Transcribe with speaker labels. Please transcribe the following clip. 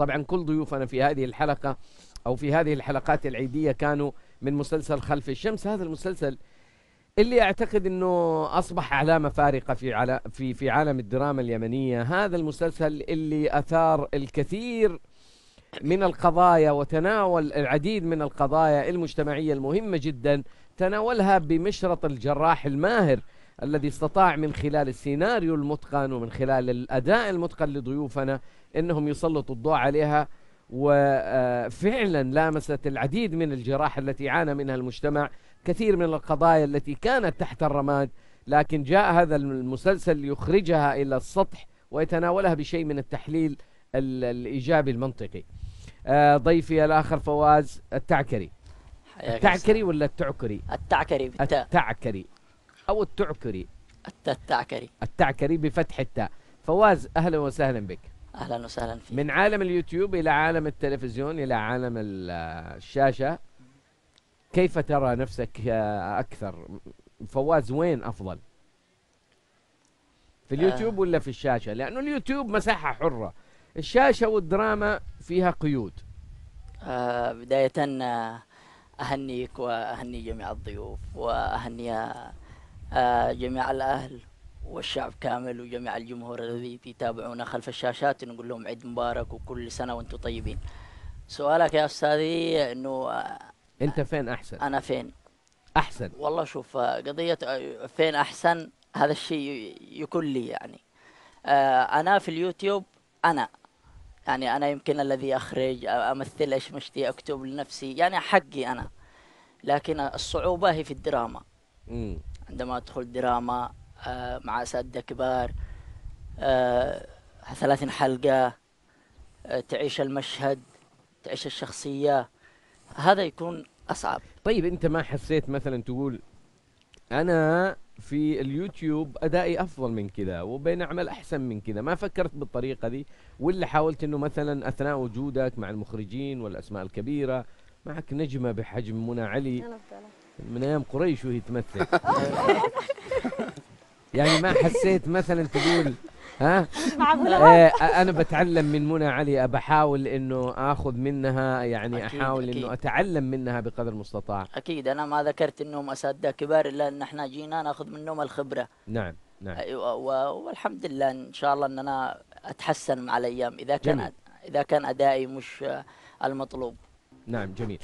Speaker 1: طبعا كل ضيوفنا في هذه الحلقة أو في هذه الحلقات العيدية كانوا من مسلسل خلف الشمس هذا المسلسل اللي اعتقد انه اصبح علامه فارقه في على في في عالم الدراما اليمنيه، هذا المسلسل اللي اثار الكثير من القضايا وتناول العديد من القضايا المجتمعيه المهمه جدا تناولها بمشرط الجراح الماهر الذي استطاع من خلال السيناريو المتقن ومن خلال الأداء المتقن لضيوفنا أنهم يسلطوا الضوء عليها وفعلا لامست العديد من الجراح التي عانى منها المجتمع كثير من القضايا التي كانت تحت الرماد لكن جاء هذا المسلسل ليخرجها إلى السطح ويتناولها بشيء من التحليل الإيجابي المنطقي آه، ضيفي الآخر فواز التعكري التعكري ولا التعكري التعكري التعكري أو التعكري التعكري التعكري بفتح التاء فواز أهلا وسهلا بك أهلا وسهلا فيك من عالم اليوتيوب إلى عالم التلفزيون إلى عالم الشاشة كيف ترى نفسك أكثر فواز وين أفضل في اليوتيوب آه. ولا في الشاشة لأنه اليوتيوب مساحة حرة الشاشة والدراما فيها قيود
Speaker 2: آه بداية آه، أهنيك وأهني جميع الضيوف وأهني آه، جميع الأهل والشعب كامل وجميع الجمهور الذي يتابعونا خلف الشاشات نقول لهم عيد مبارك وكل سنة وانتم طيبين سؤالك يا أستاذي أنه آه،
Speaker 1: أنت فين أحسن؟ أنا فين؟ أحسن
Speaker 2: والله شوف آه، قضية فين أحسن هذا الشيء يكون لي يعني أنا في اليوتيوب أنا يعني أنا يمكن الذي أخرج أمثل إيش مشتي أكتب لنفسي يعني حقي أنا لكن الصعوبة هي في الدراما مم. عندما أدخل دراما آه، مع أساتذة كبار آه، ثلاثين حلقة آه، تعيش المشهد تعيش الشخصية هذا يكون أصعب طيب
Speaker 1: أنت ما حسيت مثلا تقول أنا في اليوتيوب أدائي أفضل من كذا وبين أعمل أحسن من كذا ما فكرت بالطريقة دي ولا حاولت أنه مثلا أثناء وجودك مع المخرجين والأسماء الكبيرة معك نجمة بحجم منى علي من ايام قريش وهي تمثل يعني ما حسيت مثلا تقول ها آه انا بتعلم من منى علي بحاول انه اخذ منها يعني احاول انه اتعلم منها بقدر المستطاع
Speaker 2: اكيد انا ما ذكرت انهم اساتذه كبار الا ان احنا جينا ناخذ منهم الخبره
Speaker 1: نعم نعم
Speaker 2: ايوه والحمد لله ان شاء الله ان انا اتحسن مع الايام اذا كان جميل. اذا كان ادائي مش المطلوب
Speaker 1: نعم جميل